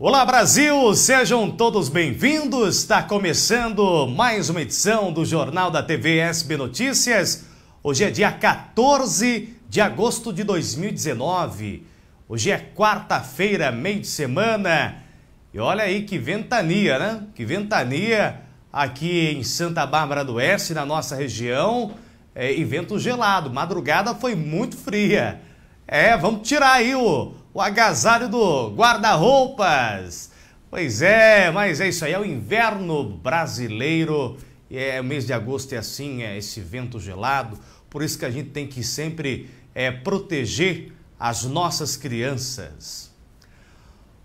Olá Brasil, sejam todos bem-vindos. Está começando mais uma edição do Jornal da TV SB Notícias. Hoje é dia 14 de agosto de 2019. Hoje é quarta-feira, meio de semana. E olha aí que ventania, né? Que ventania aqui em Santa Bárbara do Oeste, na nossa região. É, e vento gelado. Madrugada foi muito fria. É, vamos tirar aí o, o agasalho do guarda-roupas. Pois é, mas é isso aí, é o inverno brasileiro. É, o mês de agosto é assim, é esse vento gelado. Por isso que a gente tem que sempre é, proteger as nossas crianças.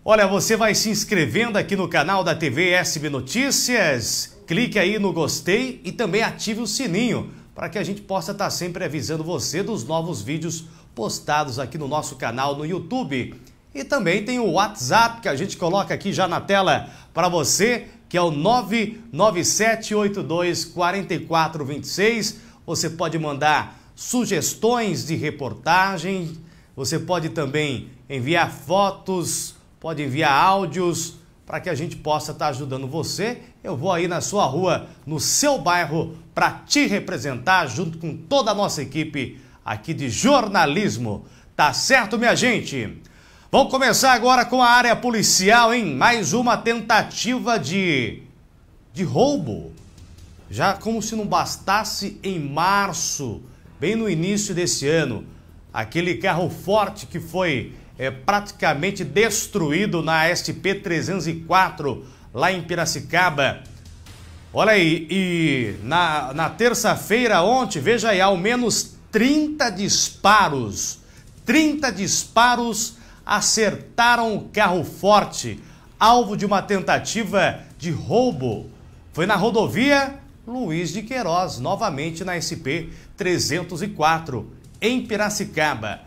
Olha, você vai se inscrevendo aqui no canal da TV SB Notícias. Clique aí no gostei e também ative o sininho para que a gente possa estar tá sempre avisando você dos novos vídeos postados aqui no nosso canal no YouTube. E também tem o WhatsApp que a gente coloca aqui já na tela para você, que é o 997824426. Você pode mandar sugestões de reportagem, você pode também enviar fotos, pode enviar áudios para que a gente possa estar tá ajudando você. Eu vou aí na sua rua, no seu bairro, para te representar junto com toda a nossa equipe aqui de jornalismo. Tá certo, minha gente? Vamos começar agora com a área policial, hein? Mais uma tentativa de, de roubo. Já como se não bastasse em março, bem no início desse ano, aquele carro forte que foi é, praticamente destruído na SP-304, lá em Piracicaba. Olha aí, e na, na terça-feira ontem, veja aí, ao menos 30 disparos. 30 disparos acertaram o carro forte, alvo de uma tentativa de roubo. Foi na rodovia Luiz de Queiroz, novamente na SP 304, em Piracicaba.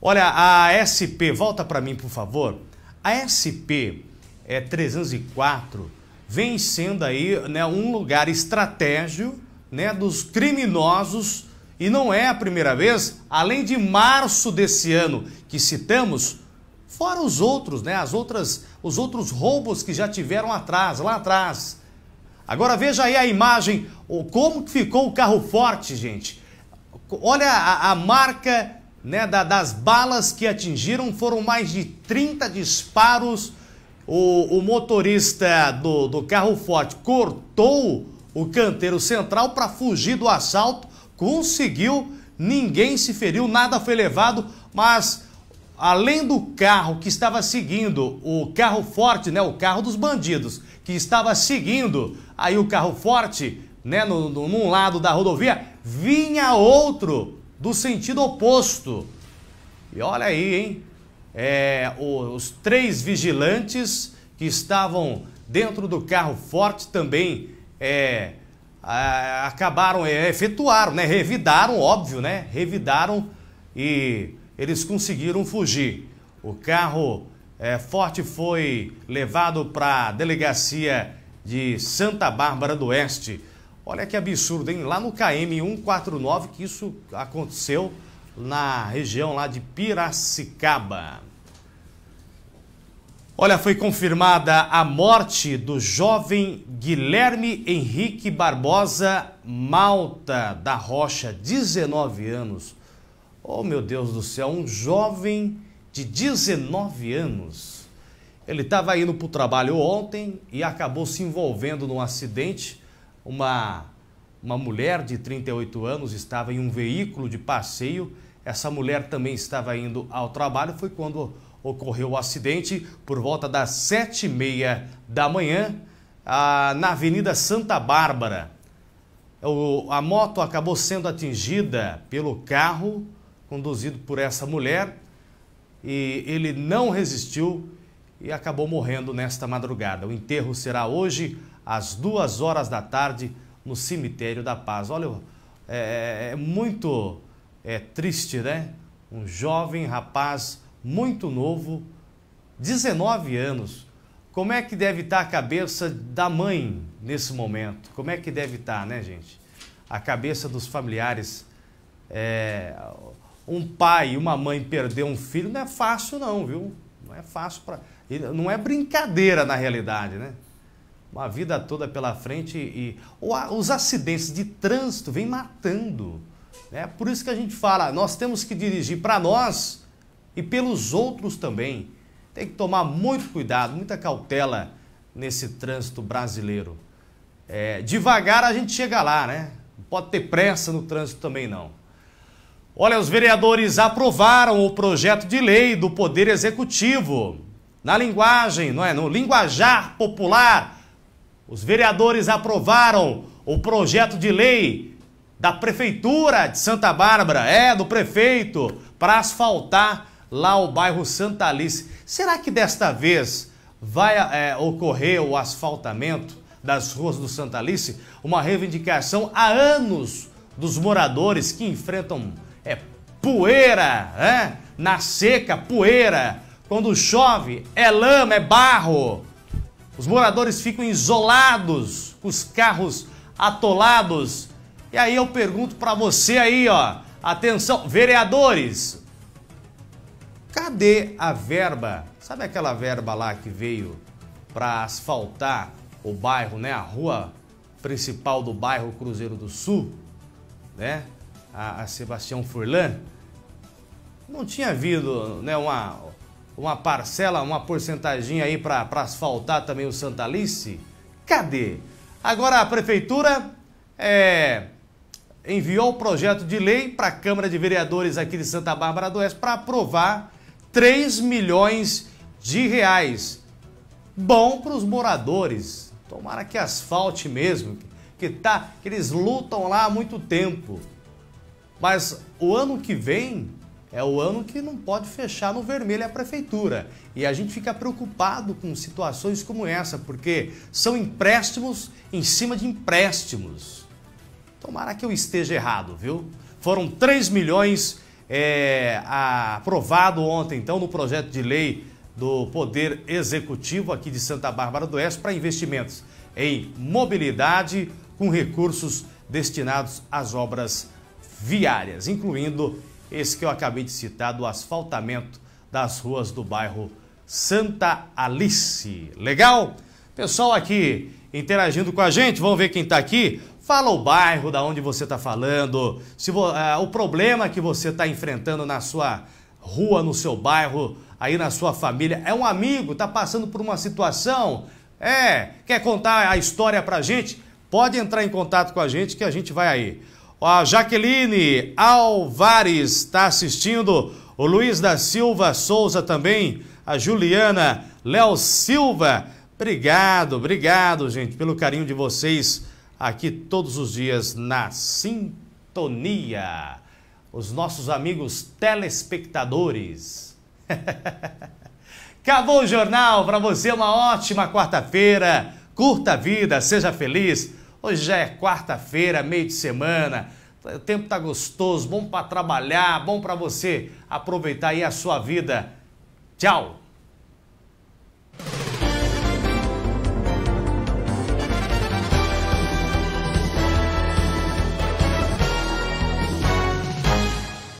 Olha, a SP, volta para mim, por favor. A SP é 304 vem sendo aí né, um lugar estratégico né, dos criminosos e não é a primeira vez, além de março desse ano que citamos, fora os outros, né? As outras, os outros roubos que já tiveram atrás, lá atrás. Agora veja aí a imagem, como ficou o carro forte, gente. Olha a, a marca né, da, das balas que atingiram, foram mais de 30 disparos. O, o motorista do, do carro forte cortou o canteiro central para fugir do assalto conseguiu, ninguém se feriu, nada foi levado, mas além do carro que estava seguindo, o carro forte, né, o carro dos bandidos, que estava seguindo aí o carro forte, né, no, no, num lado da rodovia, vinha outro do sentido oposto. E olha aí, hein? É, os três vigilantes que estavam dentro do carro forte também é, ah, acabaram, eh, efetuaram, né? Revidaram, óbvio, né? Revidaram e eles conseguiram fugir. O carro é, forte foi levado para a delegacia de Santa Bárbara do Oeste. Olha que absurdo, hein? Lá no KM 149 que isso aconteceu na região lá de Piracicaba. Olha, foi confirmada a morte do jovem Guilherme Henrique Barbosa Malta da Rocha, 19 anos. Oh, meu Deus do céu, um jovem de 19 anos. Ele estava indo para o trabalho ontem e acabou se envolvendo num acidente. Uma, uma mulher de 38 anos estava em um veículo de passeio. Essa mulher também estava indo ao trabalho. Foi quando Ocorreu o acidente por volta das sete e meia da manhã ah, na Avenida Santa Bárbara. a moto acabou sendo atingida pelo carro conduzido por essa mulher e ele não resistiu e acabou morrendo nesta madrugada. O enterro será hoje às duas horas da tarde no cemitério da Paz. Olha, é, é, é muito é, triste, né? Um jovem rapaz muito novo, 19 anos. Como é que deve estar tá a cabeça da mãe nesse momento? Como é que deve estar, tá, né, gente? A cabeça dos familiares. É... Um pai e uma mãe perder um filho não é fácil, não, viu? Não é fácil para. Não é brincadeira na realidade, né? Uma vida toda pela frente e. Os acidentes de trânsito vêm matando. É né? por isso que a gente fala, nós temos que dirigir para nós e pelos outros também. Tem que tomar muito cuidado, muita cautela nesse trânsito brasileiro. É, devagar a gente chega lá, né? Não pode ter pressa no trânsito também não. Olha, os vereadores aprovaram o projeto de lei do Poder Executivo. Na linguagem, não é? No linguajar popular, os vereadores aprovaram o projeto de lei da Prefeitura de Santa Bárbara, é, do prefeito, para asfaltar lá o bairro Santa Alice. Será que desta vez vai é, ocorrer o asfaltamento das ruas do Santa Alice? Uma reivindicação há anos dos moradores que enfrentam é, poeira, né? na seca, poeira. Quando chove, é lama, é barro. Os moradores ficam isolados, os carros atolados. E aí eu pergunto para você aí, ó, atenção, vereadores, Cadê a verba? Sabe aquela verba lá que veio para asfaltar o bairro, né? A rua principal do bairro Cruzeiro do Sul, né? A, a Sebastião Furlan. Não tinha havido, né, uma, uma parcela, uma porcentagem aí para asfaltar também o Santa Alice? Cadê? Agora a prefeitura é, enviou o projeto de lei para a Câmara de Vereadores aqui de Santa Bárbara do Oeste para aprovar 3 milhões de reais. Bom para os moradores. Tomara que asfalte mesmo, que tá, que eles lutam lá há muito tempo. Mas o ano que vem é o ano que não pode fechar no vermelho a prefeitura. E a gente fica preocupado com situações como essa, porque são empréstimos em cima de empréstimos. Tomara que eu esteja errado, viu? Foram 3 milhões é, aprovado ontem, então, no projeto de lei do Poder Executivo aqui de Santa Bárbara do Oeste para investimentos em mobilidade com recursos destinados às obras viárias, incluindo esse que eu acabei de citar, do asfaltamento das ruas do bairro Santa Alice. Legal? Pessoal aqui interagindo com a gente, vamos ver quem está aqui. Fala o bairro da onde você está falando, se uh, o problema que você está enfrentando na sua rua, no seu bairro, aí na sua família. É um amigo, está passando por uma situação, é, quer contar a história para a gente? Pode entrar em contato com a gente que a gente vai aí. A Jaqueline Alvares está assistindo, o Luiz da Silva Souza também, a Juliana Léo Silva. Obrigado, obrigado, gente, pelo carinho de vocês aqui todos os dias na sintonia. Os nossos amigos telespectadores. Acabou o jornal, para você uma ótima quarta-feira. Curta a vida, seja feliz. Hoje já é quarta-feira, meio de semana. O tempo tá gostoso, bom para trabalhar, bom para você aproveitar aí a sua vida. Tchau.